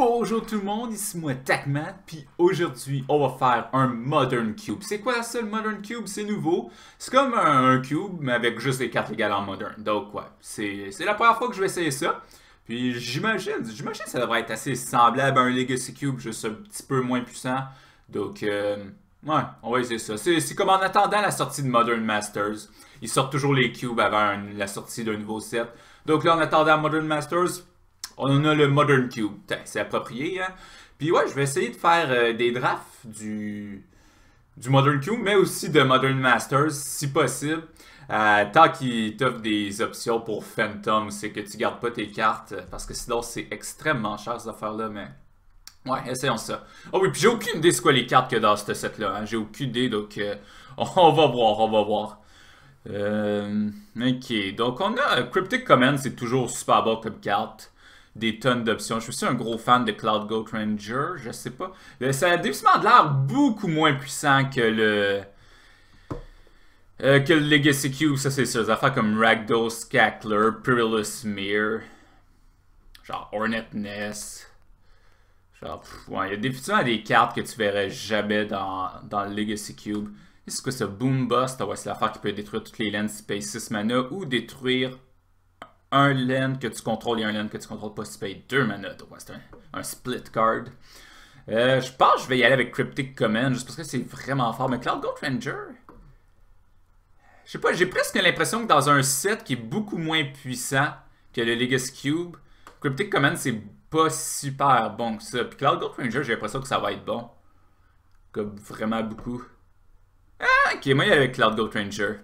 Bonjour tout le monde, ici moi TacMat, puis aujourd'hui on va faire un Modern Cube. C'est quoi ça le Modern Cube? C'est nouveau. C'est comme un, cube, mais avec juste les cartes égales en Modern. Donc ouais, c'est la première fois que je vais essayer ça. Puis j'imagine, j'imagine que ça devrait être assez semblable à un Legacy Cube, juste un petit peu moins puissant. Donc euh, ouais, on va essayer ça. C'est comme en attendant la sortie de Modern Masters. Ils sortent toujours les cubes avant la sortie d'un nouveau set. Donc là, en attendant Modern Masters, on en a le Modern Cube. C'est approprié, hein. Puis ouais, je vais essayer de faire euh, des drafts du, du Modern Cube, mais aussi de Modern Masters, si possible. Euh, tant qu'ils t'offrent des options pour Phantom, c'est que tu gardes pas tes cartes, parce que sinon c'est extrêmement cher cette affaire-là, mais... Ouais, essayons ça. Ah oui, puis j'ai aucune idée ce quoi les cartes que dans ce set-là. Hein. J'ai aucune idée, donc euh, on va voir, on va voir. ok, donc on a Cryptic Command, c'est toujours super bon comme carte des tonnes d'options. Je suis aussi un gros fan de Cloud Goat Ranger, je sais pas. Ça a définitivement de l'air beaucoup moins puissant que le... Euh, que le Legacy Cube, ça c'est sûr. Des affaires comme Ragdoll, Scackler, Perilous Smear, genre Hornet Ness. Genre, il y a définitivement des cartes que tu verrais jamais dans, dans le Legacy Cube. C'est ce que ce Boom Bust? c'est l'affaire qui peut détruire toutes les lands Space 6 mana ou détruire un land que tu contrôles et un land que tu contrôles pas si tu payes deux mana. c'est un, split card. Euh, je pense que je vais y aller avec Cryptic Command, juste parce que c'est vraiment fort. Mais Cloud Gold Ranger, je sais pas, j'ai presque l'impression que dans un set qui est beaucoup moins puissant que le Legacy Cube, Cryptic Command, c'est pas super bon que ça. Puis Cloud Gold Ranger, j'ai l'impression que ça va être bon. Comme vraiment beaucoup. Ah, ok, moi, il y avait avec Cloud Gold Ranger.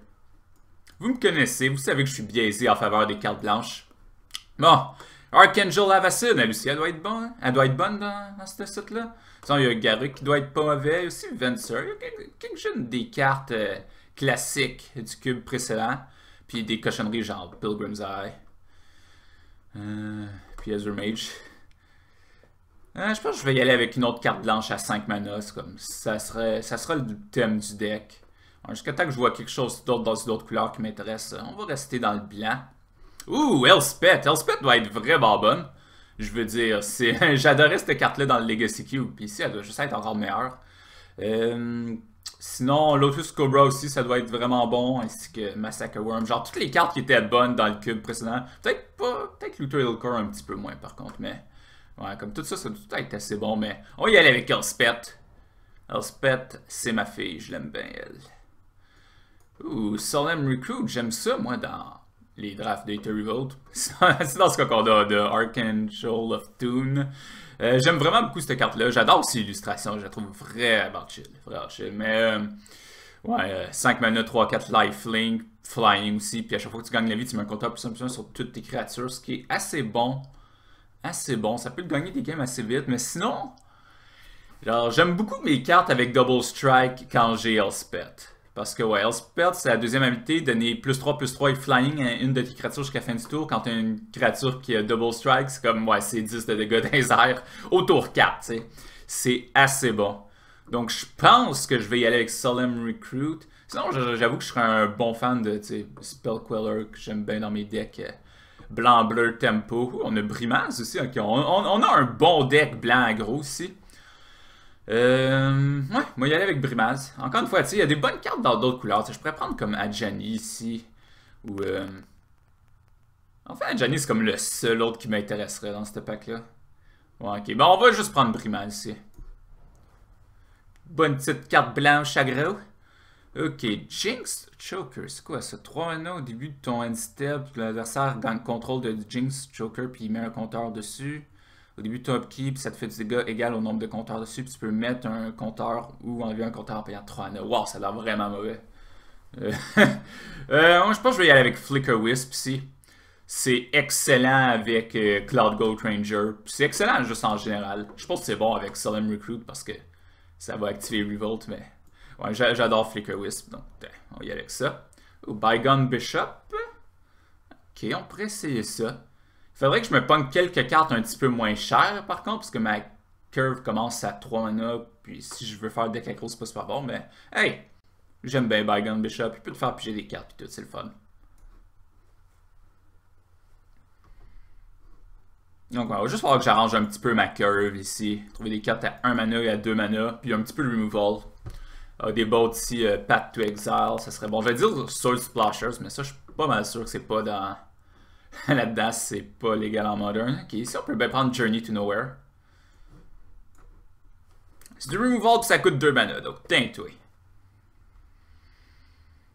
Vous me connaissez, vous savez que je suis biaisé en faveur des cartes blanches. Bon, Archangel Avacyn, elle aussi, elle doit être bonne. Hein? Elle doit être bonne dans, dans ce site-là. Sinon, il y a Garuk qui doit être pas mauvais. Aussi Venser, Il y a quelques-unes des cartes euh, classiques du cube précédent. Puis des cochonneries genre Pilgrim's Eye. Euh, puis Azure Mage. Euh, je pense que je vais y aller avec une autre carte blanche à 5 manas. Comme ça, serait, ça sera le thème du deck. Jusqu'à temps que je vois quelque chose d'autre dans une autre couleur qui m'intéresse, euh, on va rester dans le blanc. Ouh, Elspeth! Elspeth doit être vraiment bonne. Je veux dire, c'est j'adorais cette carte-là dans le Legacy Cube, puis ici, elle doit juste être encore meilleure. Euh, sinon, Lotus Cobra aussi, ça doit être vraiment bon, ainsi que Massacre Worm. Genre, toutes les cartes qui étaient bonnes dans le cube précédent. Peut-être pas, peut-être Looter Core un petit peu moins, par contre, mais... Ouais, comme tout ça, ça doit être assez bon, mais... On y aller avec Elspeth. Elspeth, c'est ma fille, je l'aime bien, elle. Ouh, Solemn Recruit, j'aime ça, moi, dans les drafts de Revolt. C'est dans ce qu'on a de Archangel of Tune. Euh, j'aime vraiment beaucoup cette carte-là. J'adore ses illustrations. Je la trouve vraiment chill. Vraiment chill. Mais, euh, ouais, 5 euh, mana, 3, 4 lifelink, flying aussi. Puis à chaque fois que tu gagnes la vie, tu mets un compteur plus simple sur toutes tes créatures, ce qui est assez bon. Assez bon. Ça peut te gagner des games assez vite. Mais sinon, genre, j'aime beaucoup mes cartes avec Double Strike quand j'ai Elspeth. Parce que ouais, Elspeth, c'est la deuxième habilité, donner plus 3, plus 3 et flying à hein, une de tes créatures jusqu'à fin du tour. Quand t'as une créature qui a double strike, c'est comme, ouais, c'est 10 de dégâts les au tour 4, tu sais. C'est assez bon. Donc je pense que je vais y aller avec Solemn Recruit. Sinon, j'avoue que je serais un bon fan de Spell Queller que j'aime bien dans mes decks. Euh, blanc, bleu, tempo. On a Brimaz aussi. ok, On, a un bon deck blanc à gros euh, ouais, moi, y aller avec Brimaz. Encore une fois, tu sais, il y a des bonnes cartes dans d'autres couleurs. je pourrais prendre comme Adjani ici. Ou. Euh, en fait, Adjani, c'est comme le seul autre qui m'intéresserait dans ce pack-là. ok. Bon, on va juste prendre Brimaz ici. Bonne petite carte blanche à Ok, Jinx Choker, c'est quoi ça? 3 1 au début de ton end step, l'adversaire gagne contrôle de Jinx Choker puis il met un compteur dessus. Au début, top keep, ça te fait des dégât égal au nombre de compteurs dessus, puis tu peux mettre un compteur ou enlever un compteur en payant 3 Wow, ça a l'air vraiment mauvais. Euh, euh, je pense que je vais y aller avec Flicker Wisp ici. C'est excellent avec euh, Cloud Gold Ranger. C'est excellent juste en général. Je pense que c'est bon avec Solemn Recruit parce que ça va activer Revolt, mais ouais, j'adore Flicker Wisp, donc ben, on va y aller avec ça. Ou Bygone Bishop. Ok, on pourrait essayer ça. Faudrait que je me pogne quelques cartes un petit peu moins chères, par contre, parce que ma curve commence à 3 mana, puis si je veux faire deck gros, c'est pas super bon, mais hey! J'aime bien Bygone Bishop, il peut te faire piger des cartes, puis tout, c'est le fun. Donc, on va juste falloir que j'arrange un petit peu ma curve ici. Trouver des cartes à 1 mana et à 2 mana, puis un petit peu de removal. Ah, des bots ici, pat euh, Path to Exile, ça serait bon. Je vais dire Soul Splashers, mais ça, je suis pas mal sûr que c'est pas dans Là-dedans, c'est pas légal en moderne. Ok, ici, on peut bien prendre Journey to Nowhere. C'est du removal, puis ça coûte 2 mana, donc tinquiète toi.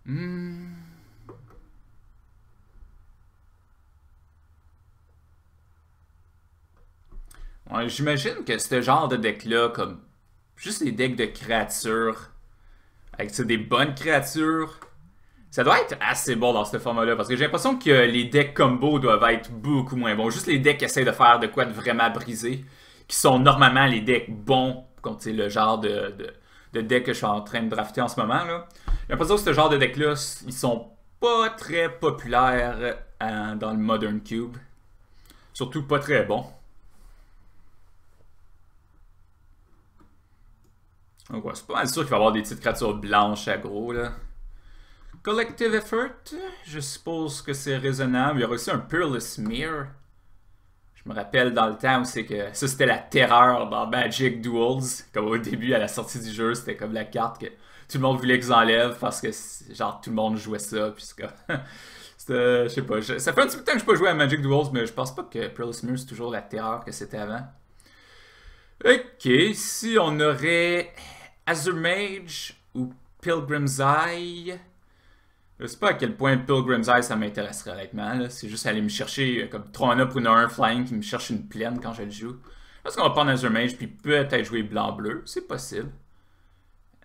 Hmm. J'imagine que ce genre de deck-là, comme juste les decks de créatures, avec des bonnes créatures, ça doit être assez bon dans ce format-là, parce que j'ai l'impression que les decks combo doivent être beaucoup moins bons. Juste les decks qui essayent de faire de quoi de vraiment brisé, qui sont normalement les decks bons, comme le genre de, de, deck que je suis en train de drafter en ce moment. J'ai l'impression que ce genre de decks là ils sont pas très populaires euh, dans le Modern Cube. Surtout pas très bons. Donc c'est pas mal sûr qu'il va y avoir des petites créatures blanches à gros, là. Collective Effort, je suppose que c'est raisonnable. Il y aurait aussi un Peerless Mirror. Je me rappelle dans le temps où c'est que ça c'était la terreur dans Magic Duels. Comme au début, à la sortie du jeu, c'était comme la carte que tout le monde voulait qu'ils enlèvent parce que genre tout le monde jouait ça. Puis c'est je sais pas. ça fait un petit peu de temps que je pas joué à Magic Duels, mais je pense pas que Peerless Mirror c'est toujours la terreur que c'était avant. Ok, si on aurait Azure Mage ou Pilgrim's Eye. Je sais pas à quel point Pilgrim's Eye ça m'intéresserait honnêtement. C'est juste aller me chercher euh, comme 3 ou pour 1 flying qui me cherche une plaine quand je le joue. Parce qu'on va prendre Azure Mage puis peut-être jouer blanc-bleu. C'est possible.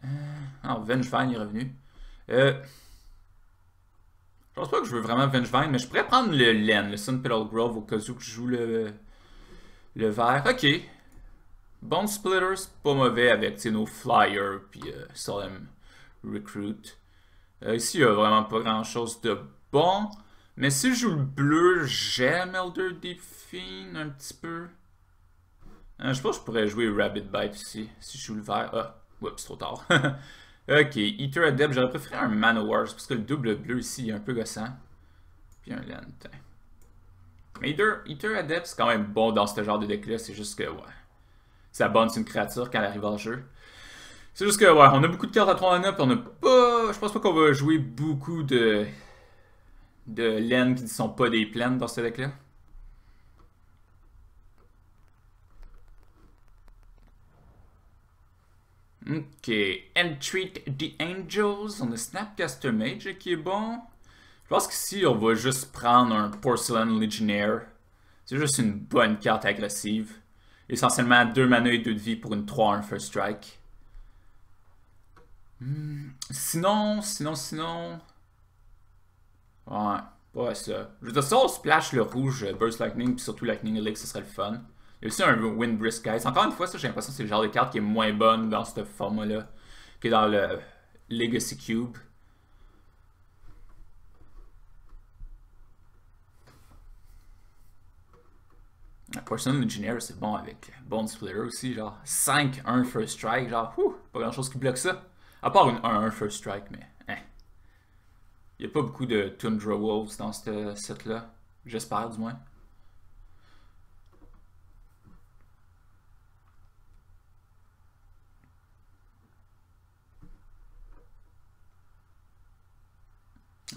Euh... Ah, Vengevine est revenu. Euh... Je pense pas que je veux vraiment Vengevine, mais je pourrais prendre le Len, le Sun Petal Grove au cas où je joue le, le vert. Ok. Bone Splitter, c'est pas mauvais avec nos Flyer puis euh, Solemn Recruit. Euh, ici, il n'y a vraiment pas grand-chose de bon. Mais si je joue le bleu, j'aime Elder Fiend un petit peu. Euh, je pense que je pourrais jouer Rabbit Bite ici. Si je joue le vert. Ah, oups, trop tard. ok, Eater Adept, j'aurais préféré un Manowar. Parce que le double bleu ici, est un peu gossant. Puis un Lantin. Eater, Adept, c'est quand même bon dans ce genre de deck-là. C'est juste que, ouais. Ça bonne une créature quand elle arrive en jeu. C'est juste que, ouais, on a beaucoup de cartes à 3 up, on a pas... Je pense pas qu'on va jouer beaucoup de... de laines qui ne sont pas des plaines dans ce deck-là. Ok, Entreat the Angels, on a Snapcaster Mage qui est bon. Je pense qu'ici on va juste prendre un Porcelain Legionnaire. C'est juste une bonne carte agressive. Essentiellement 2 mana et 2 de vie pour une 3-1 First Strike. Hmm, sinon, sinon, sinon. Ouais, ouais, ça. Je te sors ça, splash le rouge euh, Burst Lightning, puis surtout Lightning Elixir, ce serait le fun. Il y a aussi un Wind Brisk Ice. Encore une fois, ça, j'ai l'impression que c'est le genre de carte qui est moins bonne dans ce format-là que dans le Legacy Cube. Poison engineer c'est bon avec Bone Splitter aussi, genre 5-1 First Strike, genre, ouh, pas grand chose qui bloque ça. À part une 1-1 First Strike, mais. Hein. Il n'y a pas beaucoup de Tundra Wolves dans ce set-là. J'espère, du moins.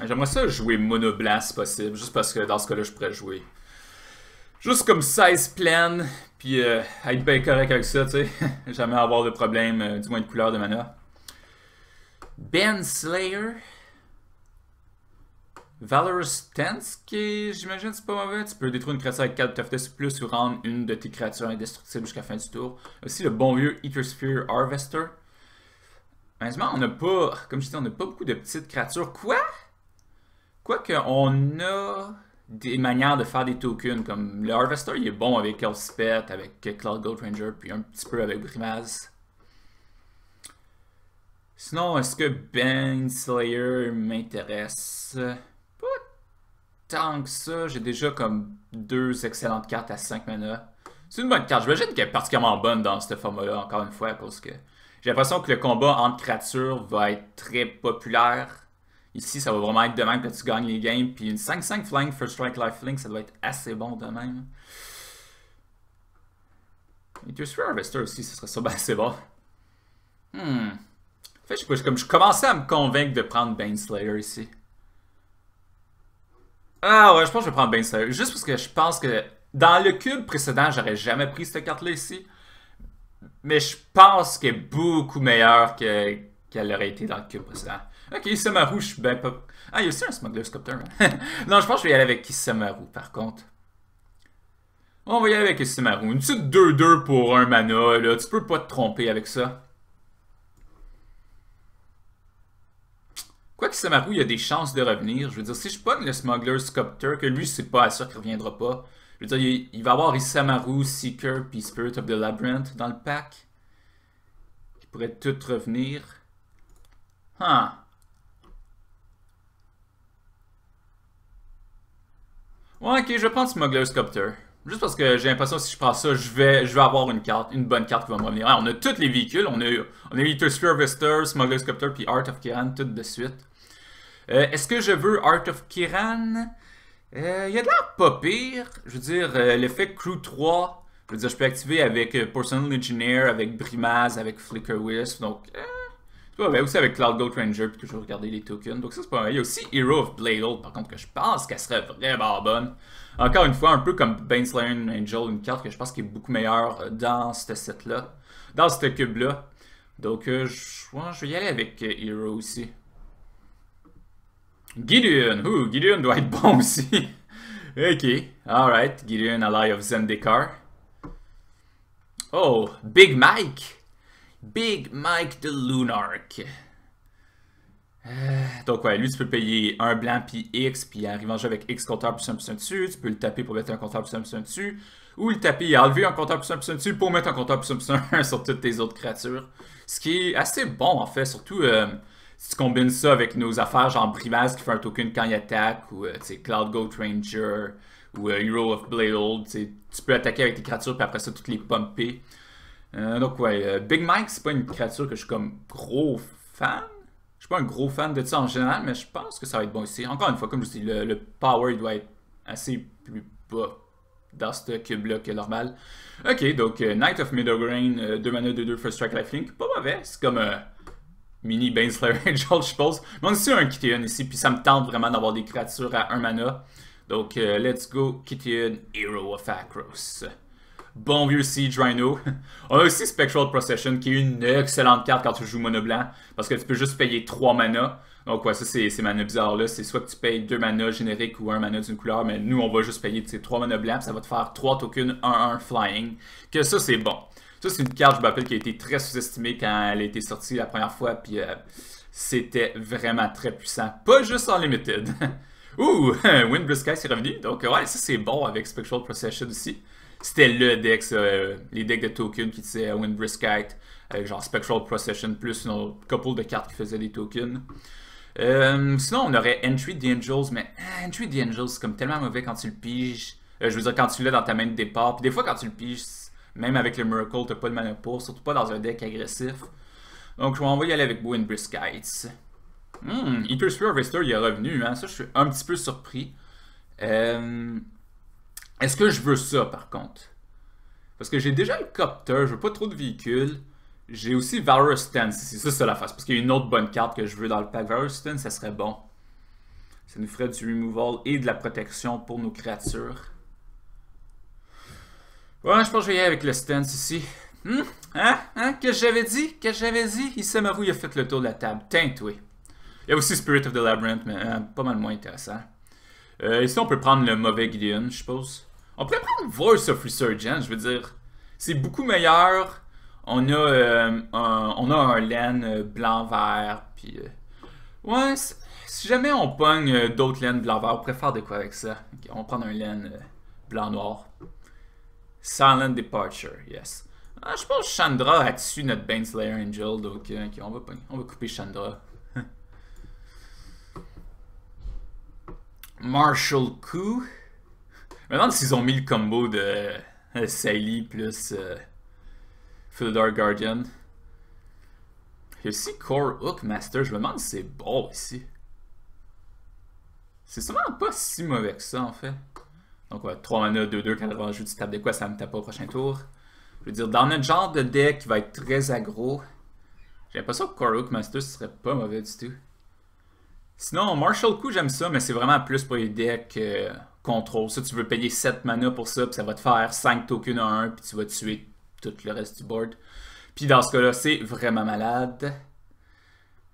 J'aimerais ça jouer monoblast possible, juste parce que dans ce cas-là, je pourrais jouer juste comme 16 planes, puis euh, être bien correct avec ça, tu sais. Jamais avoir de problème, euh, du moins de couleur de mana. Ben Slayer. Valorous qui j'imagine, c'est pas mauvais. Tu peux détruire une créature avec 4 toughness plus ou rendre une de tes créatures indestructibles jusqu'à la fin du tour. Aussi le bon vieux Eater Harvester. Honnêtement, on n'a pas, comme je on n'a pas beaucoup de petites créatures. Quoi? Quoique, on a des manières de faire des tokens, comme le Harvester, il est bon avec Elspeth, avec Cloud Goldranger Ranger, puis un petit peu avec Grimaz. Sinon, est-ce que Ben Slayer m'intéresse? Pas tant que ça. J'ai déjà comme deux excellentes cartes à 5 mana. C'est une bonne carte. J'imagine qu'elle est particulièrement bonne dans ce format-là, encore une fois, parce que j'ai l'impression que le combat entre créatures va être très populaire. Ici, ça va vraiment être de même que tu gagnes les games. Puis une 5-5 flank, first strike Life Fling, ça doit être assez bon de même. Et Harvester aussi, ça serait ça, c'est bon. Hmm. En fait, je, comme, je commençais à me convaincre de prendre Slayer ici. Ah ouais, je pense que je vais prendre Slayer, Juste parce que je pense que dans le cube précédent, j'aurais jamais pris cette carte-là ici. Mais je pense qu'elle est beaucoup meilleure qu'elle aurait été dans le cube précédent. Ok, Samaru, je suis bien pas... Ah, il y a aussi un Smuggler Sculptor. Hein. non, je pense que je vais y aller avec Issamaru, par contre. On va y aller avec Issamaru. Une petite 2-2 pour un mana, là. Tu peux pas te tromper avec ça. Quoi que Samaru, il a des chances de revenir. Je veux dire, si je pogne le smuggler Sculptor, que lui, c'est pas sûr qu'il reviendra pas. Je veux dire, il, va va avoir Isamaru, Seeker, puis Spirit of the Labyrinth dans le pack. Qui pourraient tout revenir. Ah. Ouais, ok, je prends Smuggler Sculptor. Juste parce que j'ai l'impression que si je prends ça, je vais, je vais avoir une carte, une bonne carte qui va me revenir. on a tous les véhicules. On a, on a eu Sphere Vester, Smuggler Sculptor, puis Art of Kiran, tout de suite. Euh, est-ce que je veux Art of Kiran Il euh, y a de l'air pas pire. Je veux dire, euh, l'effet Crew 3, je veux dire, je peux activer avec Personal Engineer, avec Brimaz, avec Flicker Wisp. Donc, Ouais, ben aussi avec Cloud Gold Ranger, puis que je vais regarder les tokens. Donc ça, c'est pas mal. Il y a aussi Hero of Old, par contre, que je pense qu'elle serait vraiment bonne. Encore une fois, un peu comme Baneslayer Angel, une carte que je pense qu'il est beaucoup meilleure euh, dans ce set-là, dans ce cube-là. Donc, euh, je, je, vais y aller avec euh, Hero aussi. Gideon! Ouh, Gideon doit être bon aussi! ok, alright. Gideon, Ally of Zendikar. Oh, Big Mike! Big Mike the Lunark. Donc, ouais, lui, tu peux payer un blanc puis X, puis arriver en jeu avec X compteur plus 1 plus 1 dessus. Tu peux le taper pour mettre un compteur plus 1 plus 1 dessus. Ou le taper et enlever un compteur plus 1 plus 1 dessus pour mettre un compteur plus 1 plus 1 sur toutes tes autres créatures. Ce qui est assez bon, en fait, surtout euh, si tu combines ça avec nos affaires genre Brivaz qui fait un token quand il attaque, ou euh, Cloud Goat Ranger, ou euh, Hero of Blade Old. Tu peux attaquer avec tes créatures puis après ça, toutes les pomper. donc, ouais, Big Mike, c'est pas une créature que je suis comme gros fan je suis pas un gros fan de ça en général, mais je pense que ça va être bon ici. Encore une fois, comme je dis, le, le power doit être assez plus bas dans ce cube-là que normal. Ok, donc euh, Knight of Middlegrain, 2 euh, mana, 2-2, First Strike, Link. pas mauvais, c'est comme un euh, mini Bainslayer Angel, je suppose. Mais on a aussi un Kitteon ici, puis ça me tente vraiment d'avoir des créatures à 1 mana. Donc, let's go Kitteon, Hero of Akros. Bon vieux Siege Rhino. On a aussi Spectral Procession, qui est une excellente carte quand tu joues mono blanc, parce que tu peux juste payer 3 mana. Donc ouais, ça c'est ces manas bizarres là, c'est soit que tu payes 2 manas génériques ou 1 mana d'une couleur, mais nous on va juste payer ces 3 mana blancs, ça va te faire 3 tokens 1-1 flying. Que ça c'est bon. Ça c'est une carte, je m'appelle, qui a été très sous-estimée quand elle a été sortie la première fois, puis euh, c'était vraiment très puissant. Pas juste en limited. Ouh, Wind Blue Sky c'est revenu, donc ouais, ça c'est bon avec Spectral Procession aussi. C'était le deck, euh, les decks de tokens qui disaient euh, Windbriskite, avec genre Spectral Procession, plus une couple de cartes qui faisaient des tokens. Euh, sinon, on aurait Entry the Angels, mais ah, Entry the Angels, c'est comme tellement mauvais quand tu le piges. je veux dire, quand tu l'as dans ta main de départ. Puis des fois, quand tu le piges, même avec le Miracle, t'as pas de mana pour, surtout pas dans un deck agressif. Donc, je vais envoyer aller avec Windbriskites. Hum, Hyper Sphere Racer il est revenu, hein. Ça, je suis un petit peu surpris. Est-ce que je veux ça, par contre? Parce que j'ai déjà le copter, je veux pas trop de véhicules. J'ai aussi Varus Stance ici, ça c'est la face. Parce qu'il y a une autre bonne carte que je veux dans le pack. Varus Stance, ça serait bon. Ça nous ferait du removal et de la protection pour nos créatures. Ouais, je pense que je vais y aller avec le Stance ici. Hum? Hein? Hein? Qu'est-ce que j'avais dit? Qu'est-ce que j'avais dit? Isamaru, il a fait le tour de la table. oui. Il y a aussi Spirit of the Labyrinth, mais euh, pas mal moins intéressant. ici, euh, on peut prendre le mauvais Gideon, je suppose. On pourrait prendre Voice of Resurgence, je veux dire. C'est beaucoup meilleur. On a, euh, un, on a un euh, blanc-vert, puis... Euh, ouais, si jamais on pogne d'autres laines blanc-vert, on préfère de quoi avec ça. on va prendre un laine blanc-noir. Silent Departure, yes. Ah, je pense Chandra a dessus notre Slayer Angel, donc on, va, on va couper Chandra. Marshall Coup. Je me demande s'ils ont mis le combo de euh, Sally plus euh, Dark Guardian. Il y a aussi Core Hook Master. Je me demande si c'est bon ici. C'est sûrement pas si mauvais que ça en fait. Donc ouais, 3 mana, 2-2, quand le jeu tu tapes de quoi, ça me tape pas au prochain tour. Je veux dire, dans notre genre de deck qui va être très aggro, j'ai l'impression que Core Hook Master serait pas mauvais du tout. Sinon, Marshall Coup, j'aime ça, mais c'est vraiment plus pour les decks euh, contrôle. Ça, tu veux payer 7 mana pour ça, puis ça va te faire 5 tokens à 1, puis tu vas tuer tout le reste du board. Puis dans ce cas-là, c'est vraiment malade.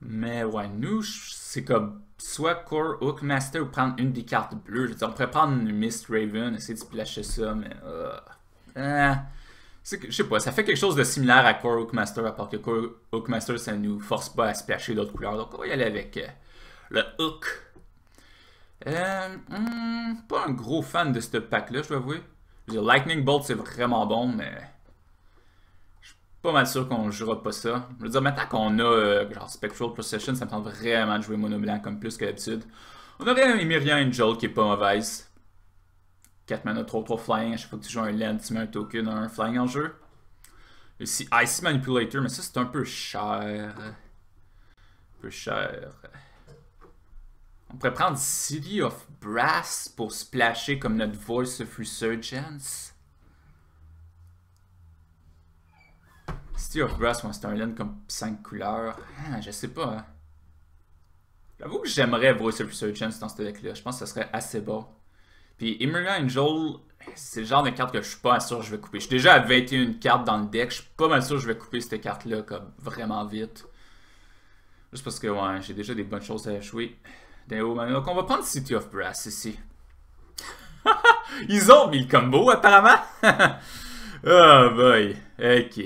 Mais ouais, nous, c'est comme soit Core, Hook, Master ou prendre une des cartes bleues. on pourrait prendre Mist Raven, essayer de splasher ça, mais. Euh, hein. je sais pas, ça fait quelque chose de similaire à Core, Hook, Master, à part que Core, Hook, Master, ça nous force pas à splasher d'autres couleurs. Donc on va y aller avec euh, le Hook. Euh, hmm, pas un gros fan de ce pack-là, je dois avouer. Je veux dire, Lightning Bolt, c'est vraiment bon, mais... Je suis pas mal sûr qu'on jouera pas ça. Je veux dire, maintenant qu'on a euh, genre Spectral Procession, ça me tente vraiment de jouer Mono comme plus que d'habitude. On aurait un Emirian Angel qui est pas mauvaise. 4 mana 3-3 flying, à chaque fois que tu joues un land, tu mets un token, un flying en jeu. Ici, Icy Manipulator, mais ça c'est un peu cher. Un peu cher. On pourrait prendre City of Brass pour splasher comme notre Voice of Resurgence. City of Brass, c'est un land comme 5 couleurs. Ah, je sais pas. Hein. J'avoue que j'aimerais Voice of Resurgence dans ce deck-là. Je pense que ça serait assez bon. Puis Emerald Angel, c'est le genre de carte que je suis pas sûr que je vais couper. Je suis déjà à 21 cartes dans le deck. Je suis pas mal sûr que je vais couper cette carte-là comme vraiment vite. Juste parce que ouais, j'ai déjà des bonnes choses à jouer. Donc on va prendre City of Brass ici. Ils ont mis le combo apparemment. oh boy. Ok.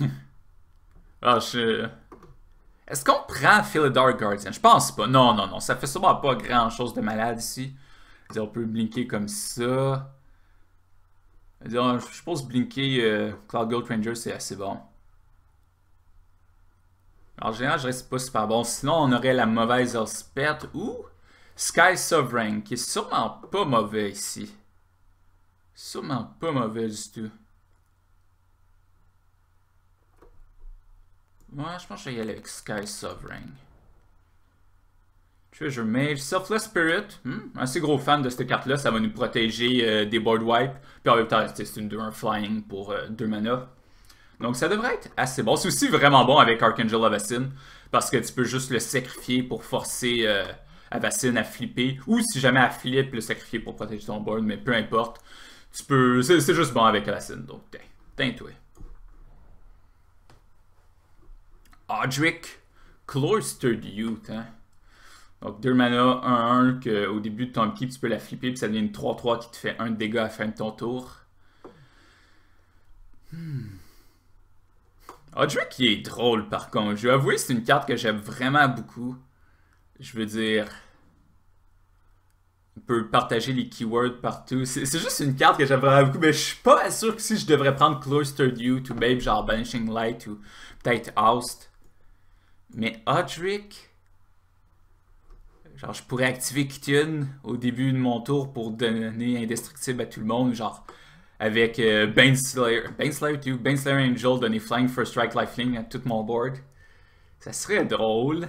Ah, je... Est-ce qu'on prend Philidor Guardian? Je pense pas. Non, non, non. Ça fait sûrement pas grand-chose de malade ici. On peut blinker comme ça. Je suppose blinker euh, Cloud Gold Ranger, c'est assez bon. Alors général, je reste pas super bon. Sinon, on aurait la mauvaise Elspeth ou Sky Sovereign, qui est sûrement pas mauvais ici. Sûrement pas mauvais du tout. Moi, je pense que je vais y aller avec Sky Sovereign. Treasure Mage, Selfless Spirit. Hmm, assez gros fan de cette carte-là, ça va nous protéger euh, des board wipes. Puis en même temps, c'est une 2 flying pour 2 euh, mana. Donc ça devrait être assez bon. C'est aussi vraiment bon avec Archangel Avacine. parce que tu peux juste le sacrifier pour forcer euh, Avacine à flipper, ou si jamais elle flippe, le sacrifier pour protéger ton board, mais peu importe. Tu peux... C'est juste bon avec Avacyn, donc teint-toi. Audric. Cloistered Youth, hein? Donc 2 mana, 1-1, au début de ton keep, tu peux la flipper, puis ça devient une 3-3 qui te fait un dégât à la fin de ton tour. Hmm. Audric ah, il est drôle par contre. Je vais avouer, c'est une carte que j'aime vraiment beaucoup. Je veux dire. On peut partager les keywords partout. C'est juste une carte que j'aime vraiment beaucoup, mais je suis pas sûr que si je devrais prendre Cloistered Youth ou même genre Banishing Light ou peut-être Mais Audric. Genre, je pourrais activer Kitune au début de mon tour pour donner indestructible à tout le monde. Genre, avec euh, Bainslayer... Baneslayer, Baneslayer, Baneslayer Angel donner Flying First Strike Lifelink à tout mon board. Ça serait drôle.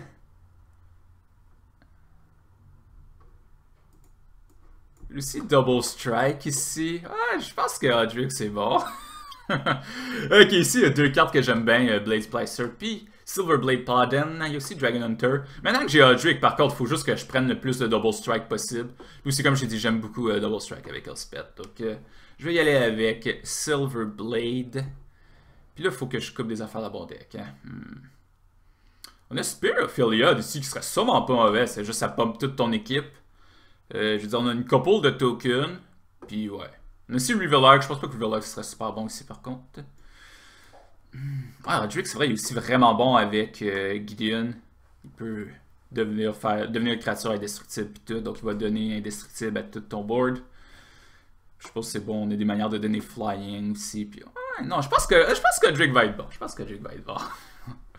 Aussi Double Strike ici. Ah, je pense que c'est bon. ok, ici, il y a deux cartes que j'aime bien, euh, Blade Splicer, puis Blade Podden, il y a aussi Dragon Hunter. Maintenant que j'ai Aldrich, par contre, il faut juste que je prenne le plus de Double Strike possible. Puis aussi, comme j'ai dit, j'aime beaucoup euh, Double Strike avec Elspeth, donc euh, je vais y aller avec Silver Blade Puis là, il faut que je coupe des affaires la bonne deck. Hein. Hmm. On a Spirit Affiliate ici, qui serait sûrement pas mauvais, c'est juste ça pompe toute ton équipe. je veux dire, on a une couple de tokens, puis ouais. Même si je pense pas que Riverlog serait super bon ici par contre. Hmm. Ah, Rodrick, c'est vrai, il est aussi vraiment bon avec euh, Gideon. Il peut devenir, faire, devenir créature indestructible et tout, donc il va donner indestructible à tout ton board. Je pense que c'est bon, on a des manières de donner flying aussi. Puis... non, je pense que je pense que Drake va être bon. Je pense que Drake va être bon.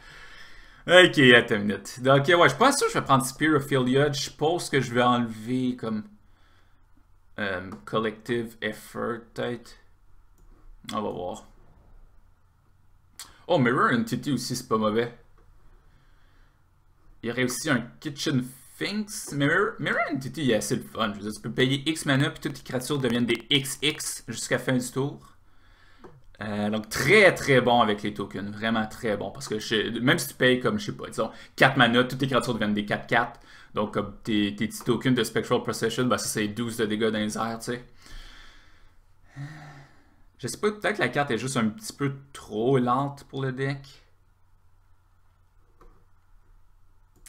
ok, attends une minute. Donc, ouais, je pense que je vais prendre Spear of Je pense que je vais enlever comme euh, collective effort, peut-être. On va voir. Oh, Mirror Entity aussi, c'est pas mauvais. Il y aurait aussi un Kitchen Finks. Mirror, Mirror Entity, il est assez le fun. Je veux dire, tu peux payer X mana, puis toutes tes créatures deviennent des XX jusqu'à fin du tour. Euh, donc très très bon avec les tokens, vraiment très bon. Parce que même si tu payes comme, je sais pas, disons, 4 mana, toutes tes créatures deviennent des 4-4. Donc comme tes, petits tokens de Spectral Procession, bah ça c'est 12 de dégâts dans les airs, tu sais. Euh, je sais pas, peut-être que la carte est juste un petit peu trop lente pour le deck.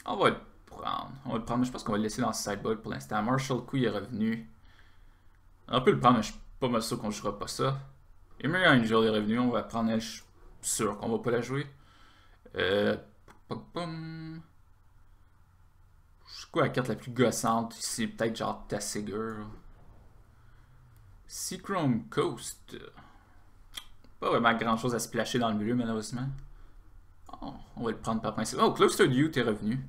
On va le prendre. On va le prendre, mais je pense qu'on va le laisser dans le sideboard pour l'instant. Marshall Coup est revenu. On peut le prendre, mais je suis pas mal sûr qu'on jouera pas ça. Emery Angel est revenu, on va prendre elle, je suis sûr qu'on va pas la jouer. Euh, c'est quoi la carte la plus gossante ici? Peut-être genre Tassigur. Seachrome Coast. Pas vraiment grand chose à se placher dans le milieu, malheureusement. Oh, on va le prendre par principe. Oh, Closer You, est revenu.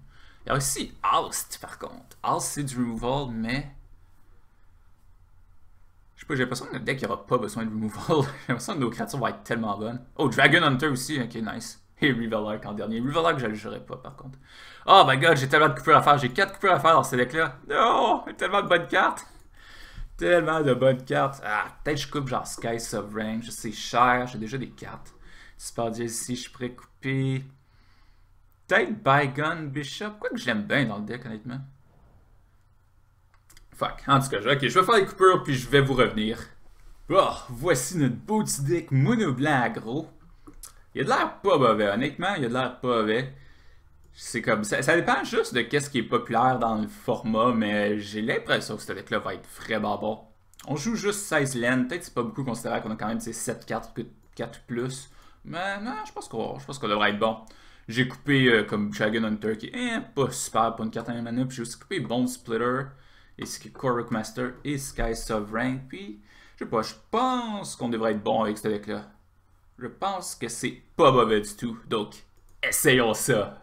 Il y a aussi Oust, par contre. Oust, c'est du removal, mais je sais j'ai l'impression que notre deck n'aura pas besoin de removal. j'ai l'impression que nos créatures vont être tellement bonnes. Oh, Dragon Hunter aussi, ok, nice. Et Rivalark en dernier. Rivalark, je le pas par contre. Oh my god, j'ai tellement de coupures à faire. J'ai 4 coupures à faire dans ces là Non, tellement de bonnes cartes. Tellement de bonnes cartes. Ah, peut-être je coupe genre Sky Sovereign. Je sais, cher. J'ai déjà des cartes. Super ici, je pourrais couper. Peut-être Bygone Bishop. Quoi que je l'aime bien dans le deck, honnêtement. Fuck. En tout cas, je vais faire les coupures puis je vais vous revenir. voici notre beau petit deck mono blanc aggro. Il a de l'air pas mauvais, honnêtement, il a de l'air pas mauvais. C'est comme ça, ça dépend juste de qu'est-ce qui est populaire dans le format, mais j'ai l'impression que ce deck-là va être vraiment bon. On joue juste 16 lens. peut-être c'est pas beaucoup considéré qu'on a quand même ces 7 cartes, 4 plus. Mais non, je pense qu'on devrait être bon. J'ai coupé euh, comme Dragon Hunter qui est eh, pas super pour une carte à mana, puis j'ai aussi coupé Bone Splitter et Korok Master et Sky Sovereign. Puis, je sais pas, je pense qu'on devrait être bon avec ce deck-là. Je pense que c'est pas mauvais du tout, donc essayons ça!